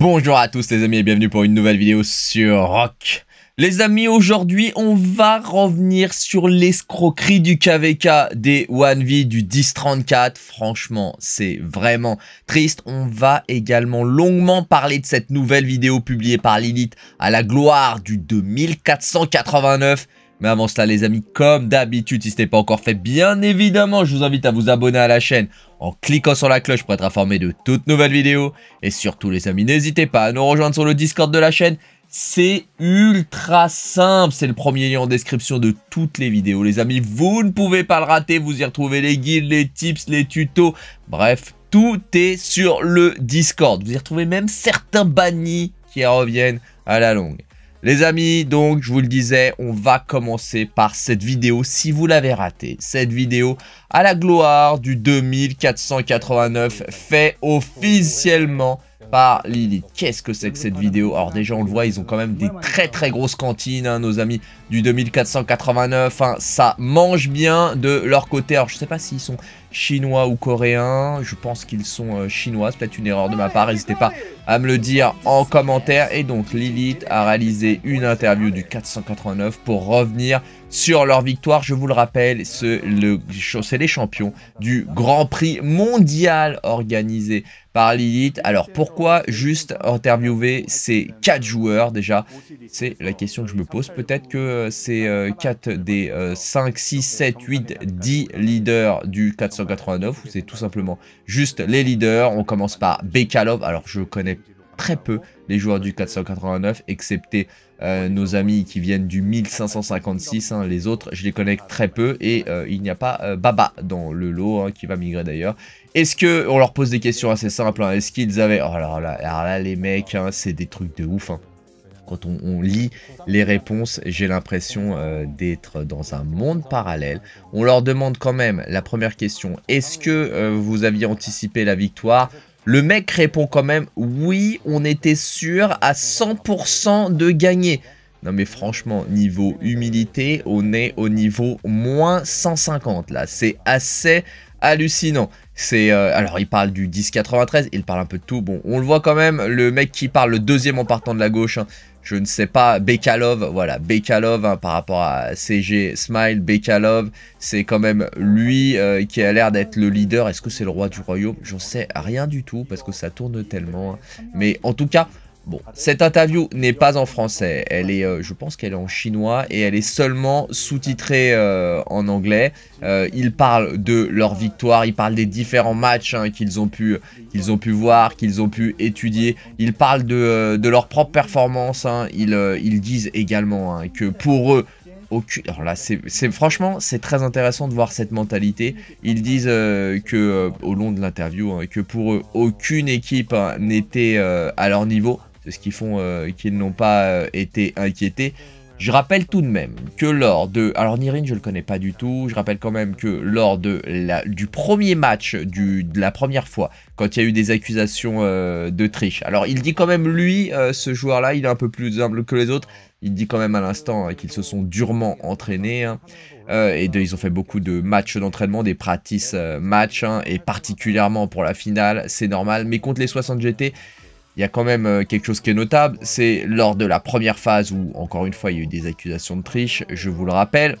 Bonjour à tous les amis et bienvenue pour une nouvelle vidéo sur Rock. Les amis, aujourd'hui, on va revenir sur l'escroquerie du KVK des One V du 1034. Franchement, c'est vraiment triste. On va également longuement parler de cette nouvelle vidéo publiée par Lilith à la gloire du 2489 mais avant cela les amis, comme d'habitude, si ce n'est pas encore fait, bien évidemment, je vous invite à vous abonner à la chaîne en cliquant sur la cloche pour être informé de toutes nouvelles vidéos. Et surtout les amis, n'hésitez pas à nous rejoindre sur le Discord de la chaîne. C'est ultra simple, c'est le premier lien en description de toutes les vidéos les amis, vous ne pouvez pas le rater, vous y retrouvez les guides, les tips, les tutos, bref, tout est sur le Discord. Vous y retrouvez même certains bannis qui reviennent à la longue. Les amis, donc je vous le disais, on va commencer par cette vidéo si vous l'avez ratée. Cette vidéo à la gloire du 2489 fait officiellement par Lilith. Qu'est-ce que c'est que cette vidéo Alors déjà on le voit, ils ont quand même des très très grosses cantines, hein, nos amis du 2489. Hein. ça mange bien de leur côté. Alors je sais pas s'ils sont chinois ou coréens. Je pense qu'ils sont euh, chinois, c'est peut-être une erreur de ma part, n'hésitez pas à me le dire en commentaire. Et donc Lilith a réalisé une interview du 489 pour revenir sur leur victoire. Je vous le rappelle, c'est le, les champions du Grand Prix mondial organisé par Lilith. Alors pourquoi juste interviewer ces 4 joueurs déjà C'est la question que je me pose. Peut-être que euh, c'est 4 euh, des 5, 6, 7, 8, 10 leaders du 489 ou c'est tout simplement juste les leaders. On commence par Bekalov. Alors je connais très peu les joueurs du 489, excepté euh, nos amis qui viennent du 1556. Hein, les autres, je les connais très peu et euh, il n'y a pas euh, Baba dans le lot hein, qui va migrer d'ailleurs. Est-ce que on leur pose des questions assez simples hein, Est-ce qu'ils avaient oh là là, alors là les mecs, c'est des trucs de ouf. Quand on, on, lit les réponses, j'ai l'impression d'être dans un monde parallèle. On leur demande quand même la première question, est-ce que vous aviez anticipé la victoire le mec répond quand même oui, on était sûr à 100% de gagner. Non mais franchement, niveau humilité, on est au niveau moins 150 là. C'est assez hallucinant. C'est euh, alors il parle du 10-93, il parle un peu de tout. Bon, on le voit quand même. Le mec qui parle le deuxième en partant de la gauche, hein je ne sais pas, Bekalov, voilà, Bekalov hein, par rapport à CG Smile, Bekalov, c'est quand même lui euh, qui a l'air d'être le leader. Est-ce que c'est le roi du royaume J'en sais rien du tout parce que ça tourne tellement. Hein. Mais en tout cas, Bon, cette interview n'est pas en français. Elle est, euh, je pense qu'elle est en chinois et elle est seulement sous-titrée euh, en anglais. Euh, ils parlent de leur victoire, ils parlent des différents matchs hein, qu'ils ont pu, ont pu voir, qu'ils ont pu étudier. Ils parlent de, leur propre performance. Hein. Ils, disent également hein, que pour eux, aucune... Alors là, c'est franchement, c'est très intéressant de voir cette mentalité. Ils disent que au long de l'interview, que pour eux, aucune équipe n'était à leur niveau ce qu'ils font euh, qu'ils n'ont pas euh, été inquiétés. Je rappelle tout de même que lors de... Alors Nirin, je ne le connais pas du tout. Je rappelle quand même que lors de la, du premier match, du, de la première fois, quand il y a eu des accusations euh, de triche. Alors il dit quand même, lui, ce joueur-là, il est un peu plus humble que les autres. Il dit quand même à l'instant qu'ils se sont durement entraînés. Hein. et ils ont fait beaucoup de matchs d'entraînement, des practice matchs. Hein, et particulièrement pour la finale, c'est normal. Mais contre les 60 GT, il y a quand même euh, quelque chose qui est notable, c'est lors de la première phase où, encore une fois, il y a eu des accusations de triche, je vous le rappelle,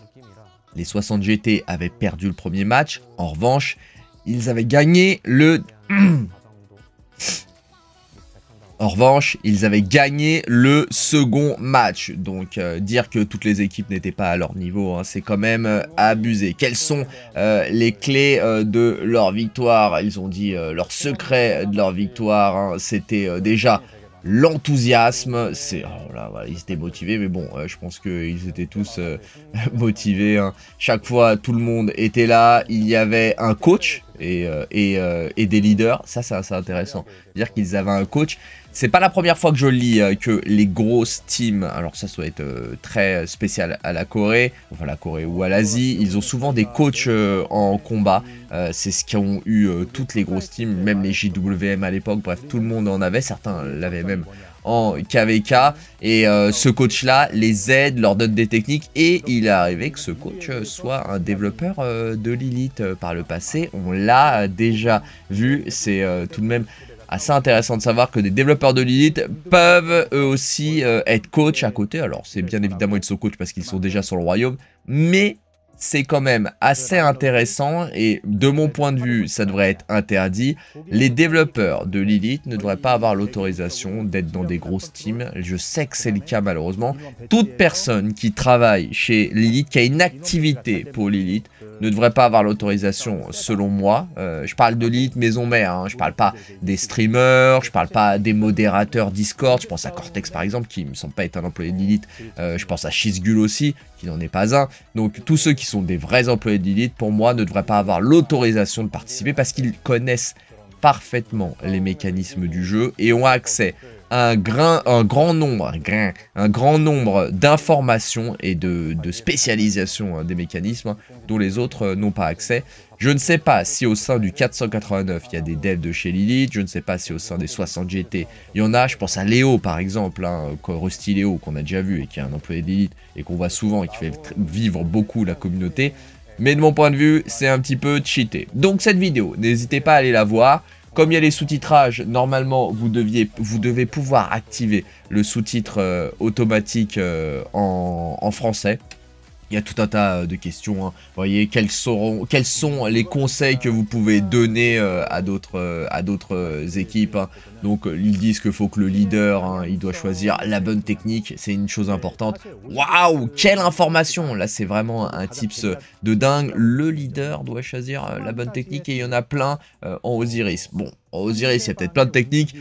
les 60 GT avaient perdu le premier match, en revanche, ils avaient gagné le... En revanche, ils avaient gagné le second match. Donc euh, dire que toutes les équipes n'étaient pas à leur niveau, hein, c'est quand même euh, abusé. Quelles sont euh, les clés de leur victoire Ils ont dit leur secret de leur victoire. Hein, c'était déjà l'enthousiasme. C'est oh ils étaient motivés, mais bon, je pense qu'ils étaient tous motivés. Hein. Chaque fois, tout le monde était là. Il y avait un coach. Et, des leaders, ça c'est intéressant. dire qu'ils avaient un coach c'est pas la première fois que je lis euh, que les grosses teams, alors ça, soit doit être euh, très spécial à la Corée, enfin la Corée ou à l'Asie, ils ont souvent des coachs euh, en combat. c'est ce qu'ont eu toutes les grosses teams, même les JWM à l'époque, bref, tout le monde en avait, certains l'avaient même en KVK. Et ce coach-là les aide, leur donne des techniques. Et il est arrivé que ce coach soit un développeur de Lilith par le passé. On l'a déjà vu, c'est tout de même assez intéressant de savoir que des développeurs de Lilith peuvent eux aussi euh, être coach à côté. Alors c'est bien évidemment ils sont coach parce qu'ils sont déjà sur le royaume, mais c'est quand même assez intéressant et de mon point de vue, ça devrait être interdit. Les développeurs de Lilith ne devraient pas avoir l'autorisation d'être dans des grosses teams. Je sais que c'est le cas malheureusement. Toute personne qui travaille chez Lilith, qui a une activité pour Lilith, ne devrait pas avoir l'autorisation selon moi. Euh, je parle de Lilith maison mère, hein. je parle pas des streamers, je parle pas des modérateurs Discord, je pense à Cortex par exemple qui me semble pas être un employé de Lilith, euh, je pense à Shizgul aussi qui n'en est pas un. Donc tous ceux qui sont des vrais employés d'élite, pour moi, ne devraient pas avoir l'autorisation de participer parce qu'ils connaissent parfaitement les mécanismes du jeu et ont accès un, un grand nombre, un grand nombre d'informations et de, spécialisations hein, des mécanismes dont les autres euh, n'ont pas accès. Je ne sais pas si au sein du 489 il y a des devs de chez Lilith, je ne sais pas si au sein des 60 GT il y en a, je pense à Léo par exemple, hein, Rusty Léo qu'on a déjà vu et qui est un employé d'élite et qu'on voit souvent et qui fait vivre beaucoup la communauté, mais de mon point de vue c'est un petit peu cheaté. Donc cette vidéo, n'hésitez pas à aller la voir, comme il y a les sous-titrages, normalement, vous, deviez, vous devez pouvoir activer le sous-titre euh, automatique euh, en, français il y a tout un tas euh, de questions. Hein. vous Voyez, quels, seront, quels sont les conseils que vous pouvez donner euh, à d'autres euh, à d'autres équipes hein. Donc, ils disent qu'il faut que le leader, hein, il doit choisir la bonne technique. C'est une chose importante. Waouh, quelle information Là, c'est vraiment un tips de dingue. Le leader doit choisir la bonne technique et il y en a plein en Osiris. Bon, en Osiris, il y a peut-être plein de techniques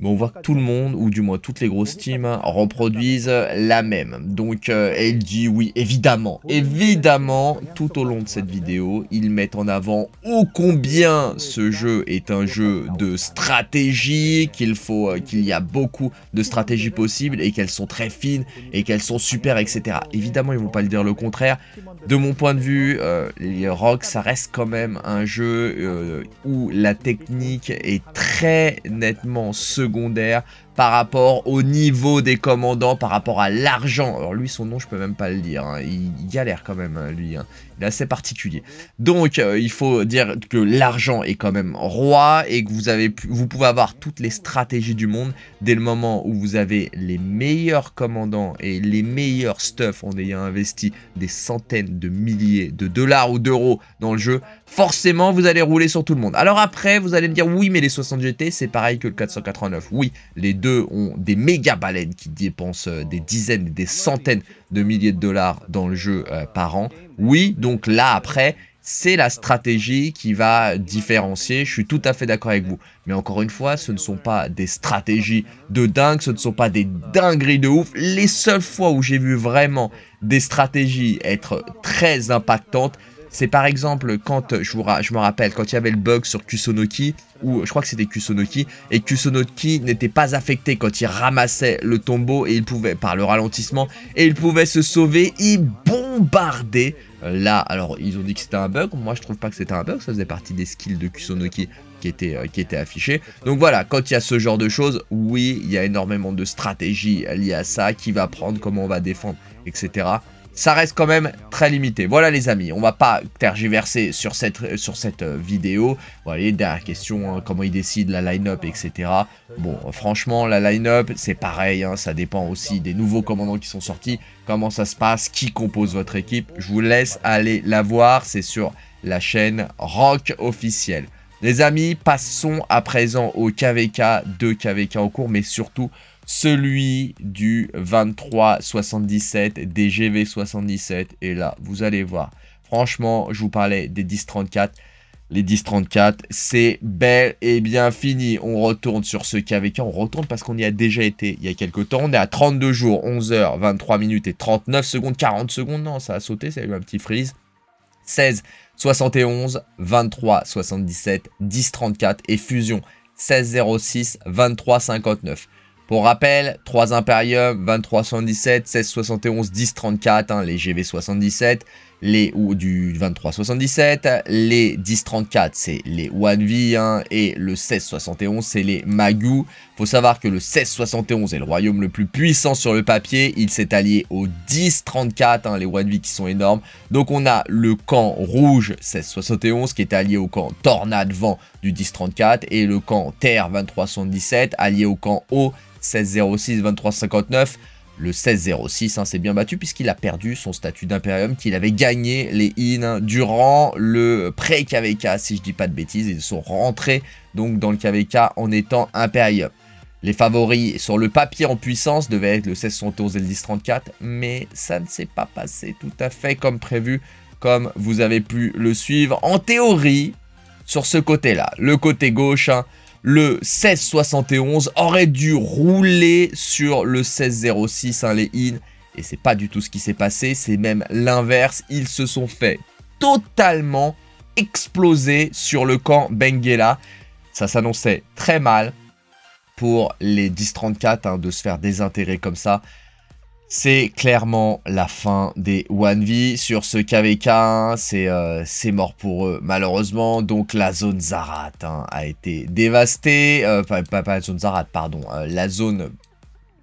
mais on voit que tout le monde, ou du moins toutes les grosses teams, reproduisent la même. Donc elle euh, dit oui, évidemment, évidemment, tout au long de cette vidéo, ils mettent en avant ô combien ce jeu est un jeu de stratégie, qu'il faut, euh, qu'il y a beaucoup de stratégies possibles et qu'elles sont très fines et qu'elles sont super, etc. Évidemment, ils vont pas le dire le contraire. De mon point de vue, les euh, Rock, ça reste quand même un jeu où la technique est très nettement secondaire segunda é par rapport au niveau des commandants, par rapport à l'argent. Alors lui, son nom, je peux même pas le dire. Hein. Il, galère quand même, hein, lui. Hein. Il est assez particulier. Donc, euh, il faut dire que l'argent est quand même roi et que vous, avez vous pouvez avoir toutes les stratégies du monde dès le moment où vous avez les meilleurs commandants et les meilleurs stuff en ayant investi des centaines de milliers de dollars ou d'euros dans le jeu. Forcément, vous allez rouler sur tout le monde. Alors après, vous allez me dire, oui, mais les 60 GT, c'est pareil que le 489. Oui, les ont des méga baleines qui dépensent euh, des dizaines, des centaines de milliers de dollars dans le jeu euh, par an. Oui, donc là après, c'est la stratégie qui va différencier. Je suis tout à fait d'accord avec vous. Mais encore une fois, ce ne sont pas des stratégies de dingue, ce ne sont pas des dingueries de ouf. Les seules fois où j'ai vu vraiment des stratégies être très impactantes, c'est par exemple quand, euh, je, me rappelle, quand il y avait le bug sur Kusonoki, ou je crois que c'était Kusonoki, et Kusonoki n'était pas affecté quand il ramassait le tombeau et il pouvait, par le ralentissement, et il pouvait se sauver, il bombardait. Euh, là, alors ils ont dit que c'était un bug, moi je trouve pas que c'était un bug, ça faisait partie des skills de Kusonoki qui était, euh, affichés. qui était affiché. Donc voilà, quand il y a ce genre de choses, oui, il y a énormément de stratégies liées à ça, qui va prendre, comment on va défendre, etc ça reste quand même très limité. Voilà les amis, on va pas tergiverser sur cette, sur cette euh, vidéo. Voilà les dernières question, hein. comment ils décident la line-up, etc. Bon, franchement, la line-up, c'est pareil, hein. ça dépend aussi des nouveaux commandants qui sont sortis, comment ça se passe, qui compose votre équipe. Je vous laisse aller la voir, c'est sur la chaîne Rock Officiel. Les amis, passons à présent au KVK, de KVK en cours, mais surtout celui du 2377 DGV77. Et là, vous allez voir. Franchement, je vous parlais des 1034. Les 1034, c'est bel et bien fini. On retourne sur ce KVK. On retourne parce qu'on y a déjà été il y a quelques temps. On est à 32 jours, 11 h 23 minutes et 39 secondes. 40 secondes, non, ça a sauté. Ça a eu un petit freeze. 16, 71, 23, 77, 10, 34 et fusion 16, 06, 23, 59. Pour rappel, 3 Imperium, 2377, 1671, 1034, les GV77, les ou du 2377, les 1034 c'est les One hein, et le 1671 c'est les Magu. Faut savoir que le 1671 est le royaume le plus puissant sur le papier, il s'est allié au 1034, hein, les One qui sont énormes. Donc on a le camp rouge 1671 qui est allié au camp tornade vent du 1034 et le camp terre 2377 allié au camp haut 16-06, 23 Le 16-06 hein, s'est bien battu puisqu'il a perdu son statut d'Imperium qu'il avait gagné les In hein, durant le pré-KVK, si je dis pas de bêtises. Ils sont rentrés donc dans le KVK en étant Imperium. Les favoris sur le papier en puissance devaient être le 1611 et le 1034, mais ça ne s'est pas passé tout à fait comme prévu, comme vous avez pu le suivre en théorie sur ce côté-là. Le côté gauche, hein, le 1671 aurait dû rouler sur le 1606, 06 hein, les In. Et c'est pas du tout ce qui s'est passé, c'est même l'inverse. Ils se sont fait totalement exploser sur le camp Benguela. Ça s'annonçait très mal pour les 10-34 hein, de se faire désintéresser comme ça. C'est clairement la fin des One V sur ce KVK, hein, euh, c'est mort pour eux malheureusement, donc la zone Zarat hein, a été dévastée, enfin euh, pas, la zone Zarat, pardon, euh, la zone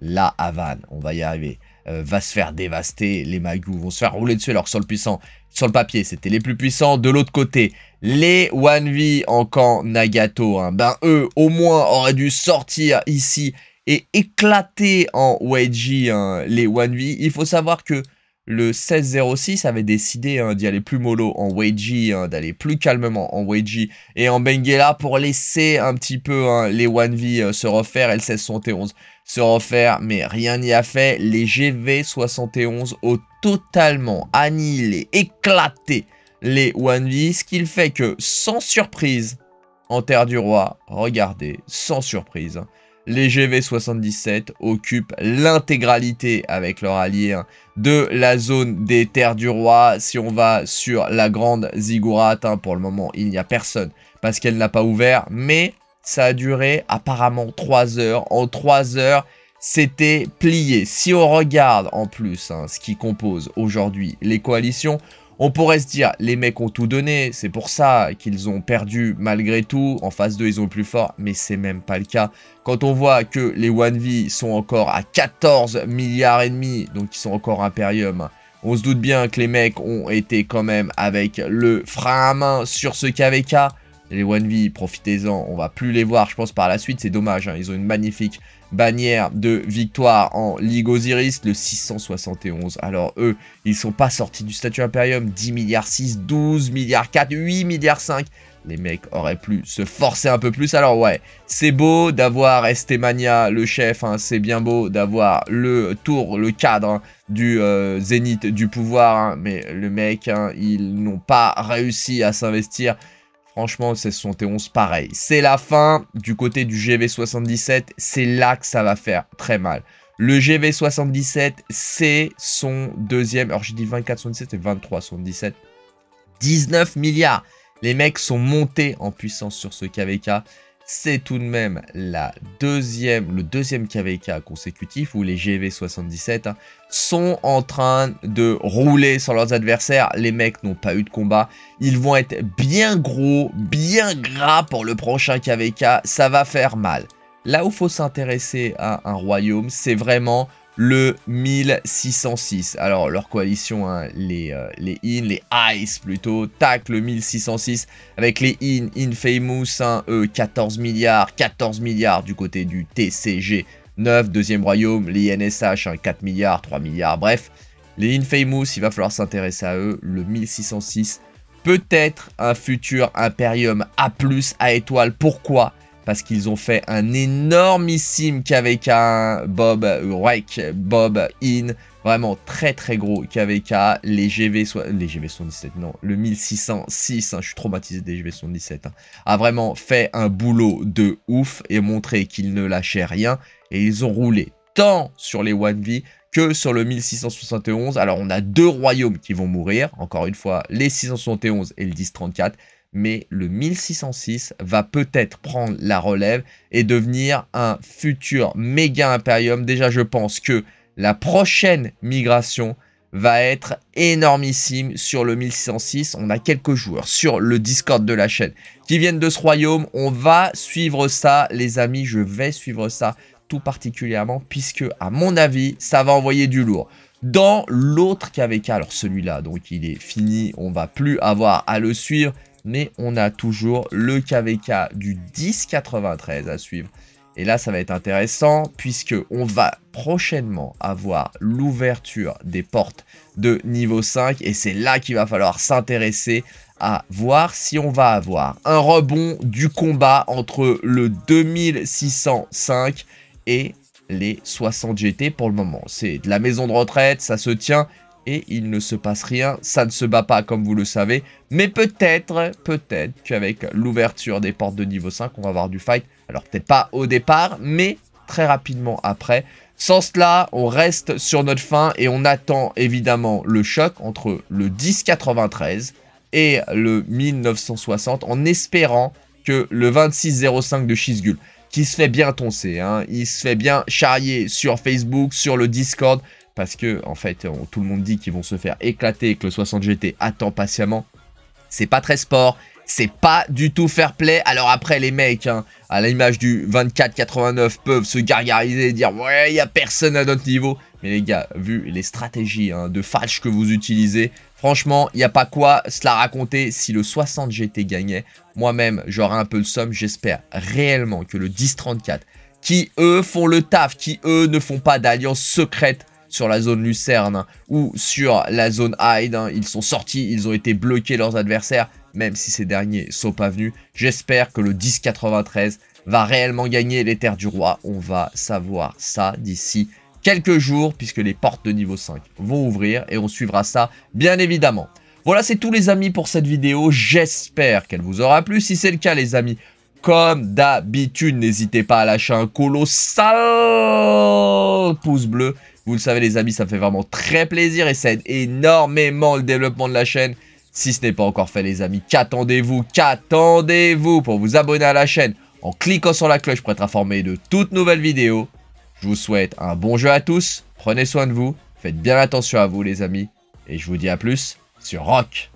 La Havane, on va y arriver, va se faire dévaster, les Magou vont se faire rouler dessus alors que sur le puissant, sur le papier c'était les plus puissants, de l'autre côté les One V en camp Nagato, hein, ben eux au moins auraient dû sortir ici et éclaté en YG hein, les 1V. Il faut savoir que le 1606 avait décidé hein, d'y aller plus mollo en WG, hein, d'aller plus calmement en YG et en Benguela pour laisser un petit peu les 1V euh, se refaire et le 1671 se refaire, mais rien n'y a fait. Les GV71 ont totalement annihilé, éclaté les 1V, ce qui fait que sans surprise, en Terre du Roi, regardez, sans surprise, les GV77 occupent l'intégralité avec leur allié hein, de la zone des terres du roi. Si on va sur la grande ziggurat, hein, pour le moment il n'y a personne parce qu'elle n'a pas ouvert, mais ça a duré apparemment 3 heures. En 3 heures, c'était plié. Si on regarde en plus hein, ce qui compose aujourd'hui les coalitions, on pourrait se dire, les mecs ont tout donné, c'est pour ça qu'ils ont perdu malgré tout. En phase 2, ils ont le plus fort, mais c'est même pas le cas. Quand on voit que les One V sont encore à 14 milliards et demi, donc ils sont encore Imperium, on se doute bien que les mecs ont été quand même avec le frein à main sur ce KVK. Les One V, profitez-en, on va plus les voir, je pense, par la suite, c'est dommage. Hein. Ils ont une magnifique bannière de victoire en Ligue Osiris, le 671. Alors eux, ils sont pas sortis du statut Imperium, 10 milliards 6, 12 milliards 4, 8 milliards 5. Les mecs auraient pu se forcer un peu plus. Alors ouais, c'est beau d'avoir Estemania, le chef, hein. c'est bien beau d'avoir le tour, le cadre hein, du euh, zénith du pouvoir, mais le mec, ils n'ont pas réussi à s'investir Franchement, c'est 71, pareil. C'est la fin du côté du GV77. C'est là que ça va faire très mal. Le GV77, c'est son deuxième. Alors, j'ai dit 24,77 et 23,77. 19 milliards. Les mecs sont montés en puissance sur ce KVK c'est tout de même la deuxième, le deuxième KVK consécutif où les GV77 sont en train de rouler sur leurs adversaires. Les mecs n'ont pas eu de combat. Ils vont être bien gros, bien gras pour le prochain KVK. Ça va faire mal. Là où faut s'intéresser à un royaume, c'est vraiment le 1606. Alors, leur coalition, hein, les, euh, les IN, les ICE plutôt, tac, le 1606, avec les IN, Infamous, hein, 14 milliards, 14 milliards du côté du TCG 9, deuxième royaume, les NSH, 4 hein, milliards, 3 milliards, bref. Les Infamous, il va falloir s'intéresser à eux, le 1606, peut-être un futur Imperium A+, à étoile, pourquoi parce qu'ils ont fait un énormissime KVK, Bob Wreck, Bob In, vraiment très très gros KVK, les GV, les GV 77, non, le 1606, hein, je suis traumatisé des GV 77, hein, a vraiment fait un boulot de ouf et montré qu'ils ne lâchaient rien et ils ont roulé tant sur les 1V que sur le 1671. Alors on a deux royaumes qui vont mourir, encore une fois, les 671 et le 1034, mais le 1606 va peut-être prendre la relève et devenir un futur méga impérium. Déjà, je pense que la prochaine migration va être énormissime sur le 1606. On a quelques joueurs sur le Discord de la chaîne qui viennent de ce royaume. On va suivre ça, les amis. Je vais suivre ça tout particulièrement puisque, à mon avis, ça va envoyer du lourd. Dans l'autre KVK, alors celui-là, donc il est fini, on va plus avoir à le suivre mais on a toujours le KVK du 1093 à suivre. Et là, ça va être intéressant puisque on va prochainement avoir l'ouverture des portes de niveau 5 et c'est là qu'il va falloir s'intéresser à voir si on va avoir un rebond du combat entre le 2605 et les 60 GT pour le moment. C'est de la maison de retraite, ça se tient et il ne se passe rien. Ça ne se bat pas, comme vous le savez. Mais peut-être, peut-être qu'avec l'ouverture des portes de niveau 5, on va avoir du fight. Alors peut-être pas au départ, mais très rapidement après. Sans cela, on reste sur notre fin et on attend évidemment le choc entre le 1093 et le 1960 en espérant que le 2605 de Shizgul, qui se fait bien toncer, hein, il se fait bien charrier sur Facebook, sur le Discord, parce que en fait tout le monde dit qu'ils vont se faire éclater et que le 60 GT attend patiemment. C'est pas très sport, c'est pas du tout fair play. Alors après les mecs, hein, à l'image du 24-89 peuvent se gargariser et dire ouais il y a personne à notre niveau. Mais les gars, vu les stratégies hein, de fâche que vous utilisez, franchement, il n'y a pas quoi se la raconter si le 60 GT gagnait. Moi-même, j'aurais un peu le somme. J'espère réellement que le 10-34, qui eux font le taf, qui eux ne font pas d'alliance secrète sur la zone Lucerne ou sur la zone Hyde. Hein. Ils sont sortis, ils ont été bloqués leurs adversaires, même si ces derniers sont pas venus. J'espère que le 10-93 va réellement gagner les terres du roi. On va savoir ça d'ici quelques jours puisque les portes de niveau 5 vont ouvrir et on suivra ça bien évidemment. Voilà, c'est tout les amis pour cette vidéo. J'espère qu'elle vous aura plu. Si c'est le cas les amis, comme d'habitude, n'hésitez pas à lâcher un colossal pouce bleu. Vous le savez les amis, ça me fait vraiment très plaisir et ça aide énormément le développement de la chaîne. Si ce n'est pas encore fait les amis, qu'attendez-vous Qu'attendez-vous pour vous abonner à la chaîne en cliquant sur la cloche pour être informé de toutes nouvelles vidéos. Je vous souhaite un bon jeu à tous, prenez soin de vous, faites bien attention à vous les amis, et je vous dis à plus sur Rock